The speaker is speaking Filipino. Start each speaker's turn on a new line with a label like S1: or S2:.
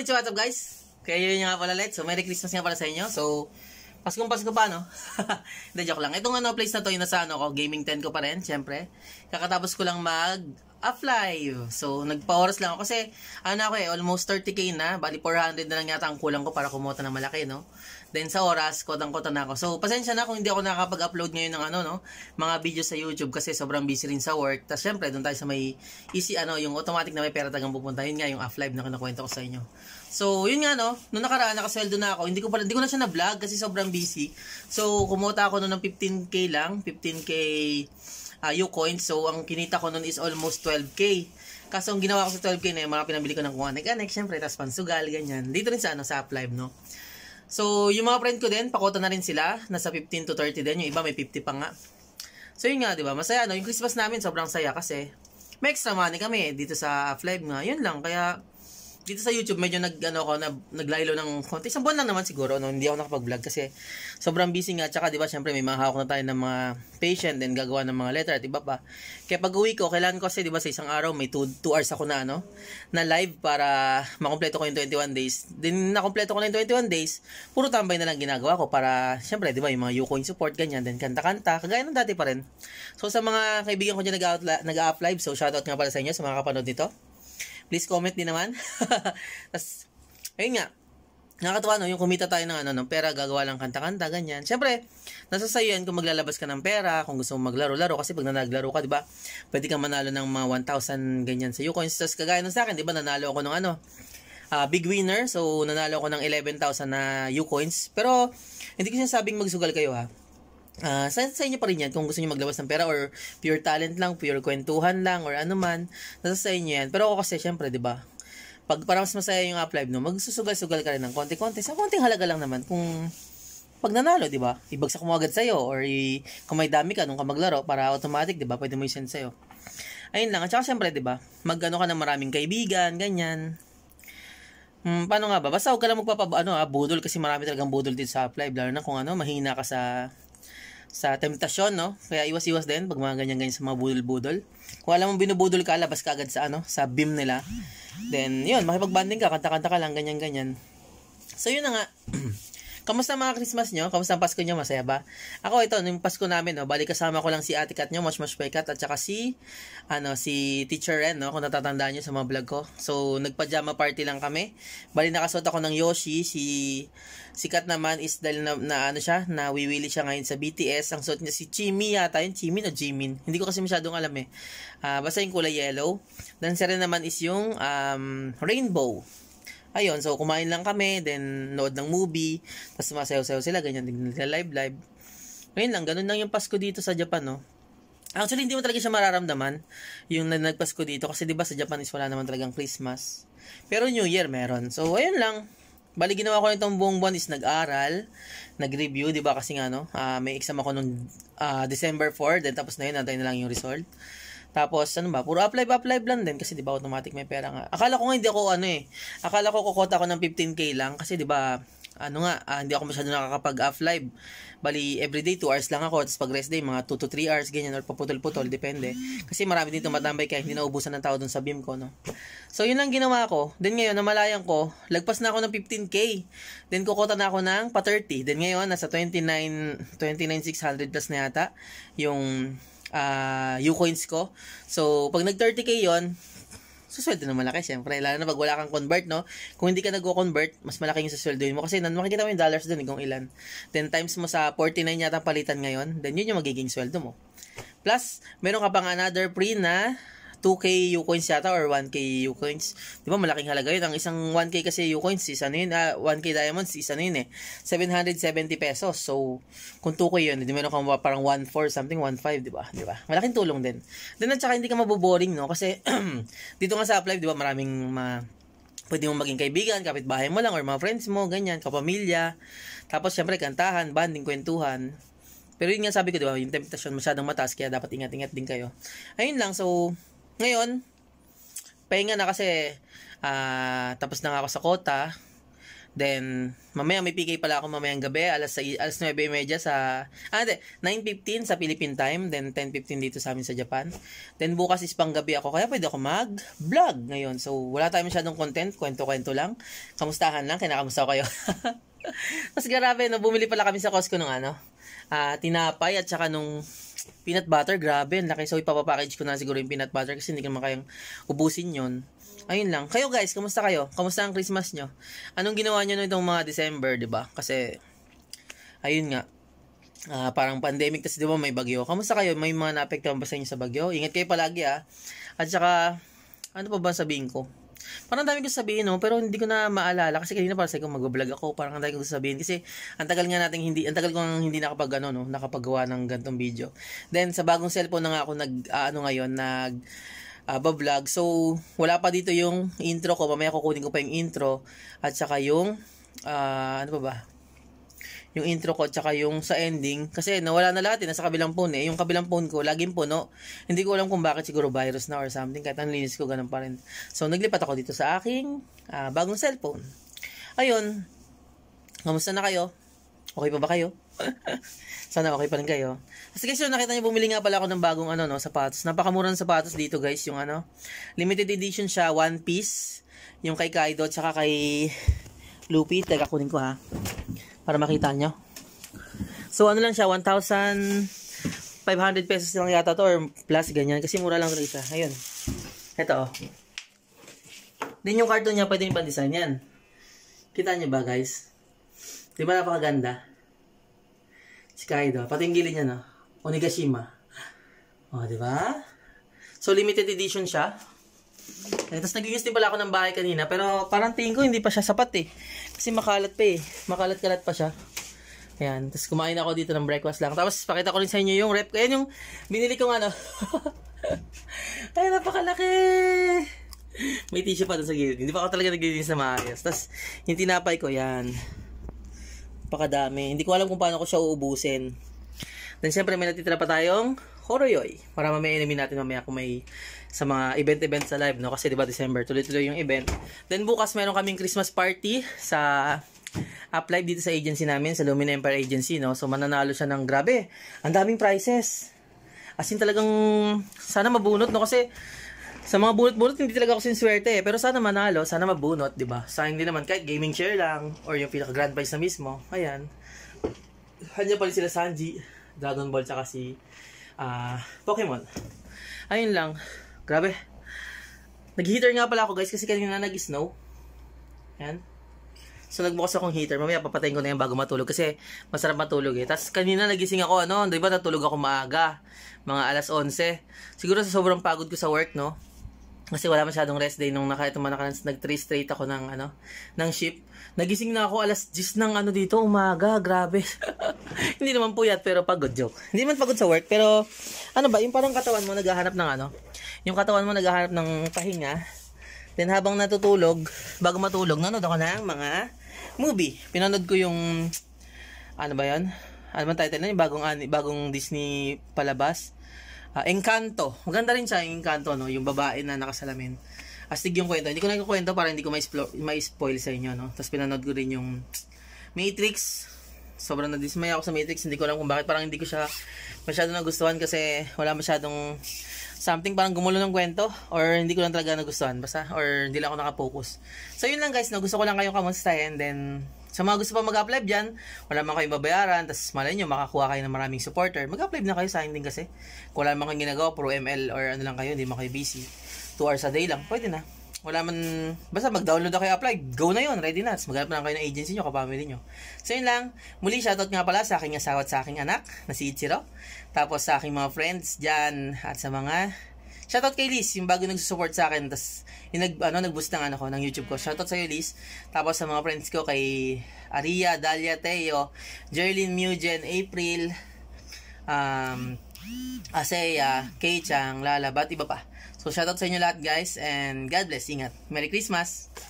S1: Konnichiwa, what's up guys? Kaya yun nga pala light. So, Merry Christmas nga pala sa inyo. So, Paskong Pasko pa, no? Hindi, joke lang. Itong ano, place na to, yung nasa ano ko, Gaming 10 ko pa rin, syempre. Kakatapos ko lang mag up So, nagpa-oras lang ako kasi, ano ako eh, almost 30k na. Bali, 400 na lang yata ang kulang ko para kumota ng malaki, no? Then sa oras, kotang-kota na ako. So pasensya na kung hindi ako nakakapag-upload ngayon ng ano no, mga video sa YouTube kasi sobrang busy rin sa work. Tapos syempre, doon tayo sa may easy ano, yung automatic na may pera tagang pupunta. Yun nga yung off live na kinakwento ko sa inyo. So yun nga no, nung nakaraan nakasweldo na ako, hindi ko pala hindi ko na siya na-vlog kasi sobrang busy. So kumota ako noon ng 15k lang, 15k uh, ah, Ucoin. So ang kinita ko noon is almost 12k. Kaso ang ginawa ko sa 12k na yung mga pinabili ko ng kung anek-anek, syempre, tapos pansugal, ganyan. Dito rin sa, ano, sa app live, no? So, yung mga friend ko din, pakota na rin sila. Nasa 15 to 30 din. Yung iba may 50 pa nga. So, yun nga, di ba? Masaya, no? Yung Christmas namin, sobrang saya kasi may extra money eh, kami dito sa Flive nga. Yun lang, kaya dito sa YouTube medyo nag ano ko nag, naglaylo ng konti. Isang buwan lang naman siguro no, hindi ako nakapag-vlog kasi sobrang busy nga tsaka 'di ba syempre may mga hawak na tayo ng mga patient and gagawa ng mga letter at iba pa. Kaya pag-uwi ko, kailan ko kasi 'di ba sa isang araw may 2 hours ako na ano na live para makumpleto ko yung 21 days. Then nakumpleto ko na yung 21 days, puro tambay na lang ginagawa ko para syempre 'di ba yung mga Ucoin support ganyan then kanta-kanta kagaya ng dati pa rin. So sa mga kaibigan ko diyan nag-out nag-up live, so shoutout nga pala sa inyo sa mga kapanood nito. Please comment din naman. Tapos, ayun nga, nakakatawa no, yung kumita tayo ng ano, ng pera, gagawa lang kanta-kanta, ganyan. Siyempre, nasa sa'yo yan kung maglalabas ka ng pera, kung gusto mong maglaro-laro, kasi pag nanaglaro ka, di ba, pwede kang manalo ng mga 1,000 ganyan sa Ucoins. Tapos kagaya nung sa akin, di ba, nanalo ako ng ano, uh, big winner. So, nanalo ako ng 11,000 na Ucoins. Pero, hindi ko sinasabing magsugal kayo ha uh, sa, sa inyo pa rin yan kung gusto niyo maglabas ng pera or pure talent lang, pure kwentuhan lang or ano man, nasa sa inyo yan. Pero ako kasi syempre, 'di ba? Pag para mas masaya yung app live no, magsusugal-sugal ka rin ng konti-konti. Sa konting halaga lang naman kung pag nanalo, 'di ba? Ibagsak mo agad sa iyo or i- kung may dami ka nung ka maglaro para automatic, 'di ba? Pwede mo i-send sa Ayun lang. At saka syempre, 'di ba? Magano ka ng maraming kaibigan, ganyan. Hmm, paano nga ba? Basta huwag ka lang magpapa ano, ah, budol kasi marami talagang budol din sa app live lalo na kung ano, mahina ka sa sa temptasyon, no? Kaya iwas-iwas din pag mga ganyan-ganyan sa mga budol-budol. Kung alam mo binubudol ka, labas ka agad sa ano, sa beam nila. Then, yun, makipag-banding ka, kanta-kanta ka lang, ganyan-ganyan. So, yun na nga. Kamusta mga Christmas nyo? Kamusta ang Pasko nyo? Masaya ba? Ako ito, nung Pasko namin, no, bali kasama ko lang si Ate Kat nyo, Mosh Mosh Kat, at saka si, ano, si Teacher Ren, no, kung natatandaan nyo sa mga vlog ko. So, nagpajama party lang kami. Bali nakasuot ako ng Yoshi, si, si Kat naman is dahil na, na ano siya, na wiwili siya ngayon sa BTS. Ang suot niya si Chimi yata, yung Chimi na Jimin. Hindi ko kasi masyadong alam eh. Uh, basta yung kulay yellow. Dan si Ren naman is yung um, rainbow. Ayun, so kumain lang kami, then nood ng movie, tapos masayaw sayaw sila, ganyan din nila live-live. Ngayon lang, ganun lang yung Pasko dito sa Japan, no? Actually, hindi mo talaga siya mararamdaman yung na nagpasko dito kasi 'di ba sa Japan is wala naman talagang Christmas. Pero New Year meron. So ayun lang. Bali ginawa ko nitong buong buwan is nag-aral, nag-review, 'di ba kasi nga no, uh, may exam ako noong uh, ah, December 4, then tapos na yun, natay na lang yung result. Tapos, ano ba, puro apply apply lang din kasi 'di ba automatic may pera nga. Akala ko nga hindi ako ano eh. Akala ko kokota ako ng 15k lang kasi 'di ba ano nga, ah, hindi ako masyado nakakapag-off live. Bali, everyday 2 hours lang ako. Tapos pag rest day, mga 2 to 3 hours, ganyan, or paputol-putol, depende. Kasi marami dito matambay kaya hindi naubusan ng tao dun sa beam ko, no? So, yun lang ginawa ko. Then ngayon, namalayan ko, lagpas na ako ng 15K. Then kukota na ako ng pa 30. Then ngayon, nasa 29, 29,600 plus na yata yung uh, ah, U-coins ko. So, pag nag-30k yon susweldo na malaki, syempre. Lalo na pag wala kang convert, no? Kung hindi ka nag-convert, mas malaki yung susweldoin mo. Kasi nan, makikita mo yung dollars doon, eh, kung ilan. 10 times mo sa 49 yata palitan ngayon, then yun yung magiging sweldo mo. Plus, meron ka pang another pre na 2k Ucoins yata or 1k Ucoins. 'Di ba malaking halaga 'yun. Ang isang 1k kasi Ucoins is ano 'yun, uh, ah, 1k diamonds is ano 'yun eh. 770 pesos. So kung 2k 'yun, hindi meron kang parang 1.4 something 1.5, 'di ba? 'Di ba? Malaking tulong din. Then at saka hindi ka maboboring, no? Kasi dito nga sa Uplive, 'di ba, maraming ma pwede mong maging kaibigan, kapitbahay mo lang, or mga friends mo, ganyan, kapamilya. Tapos, syempre, kantahan, banding, kwentuhan. Pero yun nga sabi ko, di ba, yung temptation masyadong mataas, kaya dapat ingat-ingat din kayo. Ayun lang, so, ngayon, pahinga na kasi uh, tapos na nga ako sa quota. Then, mamaya may PK pala ako mamayang gabi, alas, alas 9.30 sa, ah, hindi, 9.15 sa Philippine time, then 10.15 dito sa amin sa Japan. Then, bukas is pang gabi ako, kaya pwede ako mag-vlog ngayon. So, wala tayong masyadong content, kwento-kwento lang. Kamustahan lang, kinakamusta ko kayo. Mas grabe, no, bumili pala kami sa Costco ng ano, uh, tinapay at saka nung peanut butter, grabe, laki. So, ipapapackage ko na siguro yung peanut butter kasi hindi ko naman kayang ubusin yon ayun lang. Kayo guys, kamusta kayo? Kamusta ang Christmas nyo? Anong ginawa nyo nitong mga December, di ba? Kasi, ayun nga, uh, parang pandemic, tas di ba may bagyo. Kamusta kayo? May mga naapektuhan ba sa inyo sa bagyo? Ingat kayo palagi ah. At saka, ano pa ba sabihin ko? Parang dami ko sabihin, no? pero hindi ko na maalala kasi kanina parang sa ko mag-vlog ako, parang ang dami ko sabihin kasi ang tagal nga nating hindi, ang tagal kong hindi nakapag ano, no? nakapagawa ng gantong video. Then sa bagong cellphone na nga ako nag uh, ano ngayon, nag uh, vlog So, wala pa dito yung intro ko. Mamaya kukunin ko pa yung intro. At saka yung, uh, ano pa ba? Yung intro ko at saka yung sa ending. Kasi nawala na lahat eh. Nasa kabilang phone eh. Yung kabilang phone ko, laging puno. Hindi ko alam kung bakit siguro virus na or something. Kahit ang linis ko, ganun pa rin. So, naglipat ako dito sa aking uh, bagong cellphone. Ayun. Kamusta na kayo? Okay pa ba kayo? Sana okay pa rin kayo. Kasi guys, nakita niyo bumili nga pala ako ng bagong ano, no, sapatos. Napakamura ng sapatos dito guys, yung ano. Limited edition siya, one piece. Yung kay Kaido, at saka kay Luffy. Teka, kunin ko ha. Para makita niyo. So ano lang siya, 1,500 pesos lang yata to or plus ganyan. Kasi mura lang talaga. Ayun. Ito oh. Din yung karton niya, pwede yung pan-design yan. Kita nyo ba guys? Di ba napakaganda? Si Kaido. Pati yung gilid niya, no? Onigashima. O, oh, di ba? So, limited edition siya. Eh, Tapos nag-use din pala ako ng bahay kanina. Pero parang tingin ko hindi pa siya sapat eh. Kasi makalat pa eh. Makalat-kalat pa siya. Ayan. Tapos kumain ako dito ng breakfast lang. Tapos pakita ko rin sa inyo yung rep. Ayan yung binili ko kong ano. Ay, napakalaki! May tissue pa doon sa gilid. Hindi pa ako talaga naglilinis na maayos. Tapos yung tinapay ko, yan. Pakadami. Hindi ko alam kung paano ko siya uubusin. Then, syempre, may natitira pa tayong Horoyoy. Para mamaya inamin natin mamaya kung may sa mga event-event sa live, no? Kasi, di ba, December, tuloy-tuloy yung event. Then, bukas, meron kaming Christmas party sa up live dito sa agency namin, sa Lumina Empire Agency, no? So, mananalo siya ng grabe. Ang daming prizes. As in, talagang sana mabunot, no? Kasi, sa mga bunot-bunot, hindi talaga ako sinswerte eh. Pero sana manalo, sana mabunot, di ba? sa hindi naman, kahit gaming chair lang, or yung pinaka-grand prize na mismo. Ayan. Hanya pa rin sila Sanji, Dragon Ball, tsaka si uh, Pokemon. Ayun lang. Grabe. Nag-heater nga pala ako guys, kasi kanina nag-snow. Ayan. So nagbukas akong heater. Mamaya papatayin ko na yan bago matulog kasi masarap matulog eh. Tapos kanina nagising ako ano, 'di ba natulog ako maaga, mga alas 11. Siguro sa sobrang pagod ko sa work no kasi wala masyadong rest day nung naka ito manakas nag 3 straight ako ng ano ng ship nagising na ako alas 10 ng ano dito umaga grabe hindi naman puyat pero pagod joke hindi man pagod sa work pero ano ba yung parang katawan mo naghahanap ng ano yung katawan mo naghahanap ng pahinga then habang natutulog bago matulog nanood ako ng mga movie pinanood ko yung ano ba yan ano man title na yung bagong, bagong Disney palabas uh, ah, Encanto. Maganda rin siya yung Encanto, no? Yung babae na nakasalamin. Astig yung kwento. Hindi ko na yung para hindi ko ma-spoil sa inyo, no? Tapos pinanood ko rin yung Matrix. Sobrang na-dismay ako sa Matrix. Hindi ko alam kung bakit. Parang hindi ko siya masyado nagustuhan kasi wala masyadong something parang gumulo ng kwento or hindi ko lang talaga nagustuhan basta or hindi lang ako nakapokus. So yun lang guys, no? gusto ko lang kayong kamustahin then sa mga gusto pa mag-apply dyan, wala man kayong babayaran, tapos malay nyo, makakuha kayo ng maraming supporter. Mag-apply na kayo sa akin din kasi. Kung wala man kayong ginagawa, pro ML or ano lang kayo, hindi man kayo busy. 2 hours a day lang, pwede na. Wala man, basta mag-download na kayo apply, go na yon ready na. Tapos maghanap na kayo ng agency nyo, kapamily nyo. So yun lang, muli shoutout nga pala sa aking asawa at sa aking anak na si Ichiro. Tapos sa aking mga friends dyan at sa mga Shoutout kay Liz, yung bago nagsusupport sa akin. Tapos, yung nag, ano, nag-boost ng, ano, ko, ng YouTube ko. Shoutout sa'yo, Liz. Tapos sa mga friends ko, kay Aria, Dalia Teo, Jerlyn Mugen, April, um, Aseya, Kay Chang, Lala, ba't iba pa. So, shoutout sa inyo lahat, guys. And God bless. Ingat. Merry Christmas!